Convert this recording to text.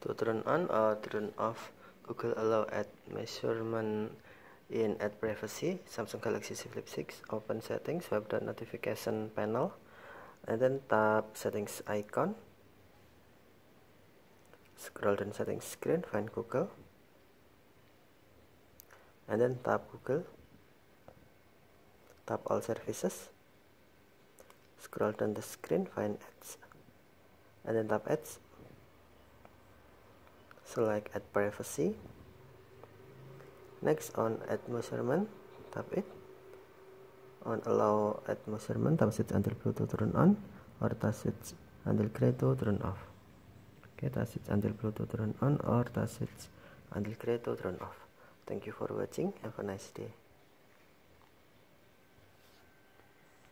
To turn on or turn off Google Allow Ad Measurement in Ad Privacy, Samsung Galaxy C Flip 6, open settings, web dot notification panel, and then tap settings icon, scroll down settings screen, find Google, and then tap Google, tap all services, scroll down the screen, find ads, and then tap ads, select add privacy next on add measurement tap it on allow add measurement tap switch until Bluetooth turn on or tap switch until gray turn off okay tap switch until Bluetooth turn on or tap switch until gray turn off thank you for watching have a nice day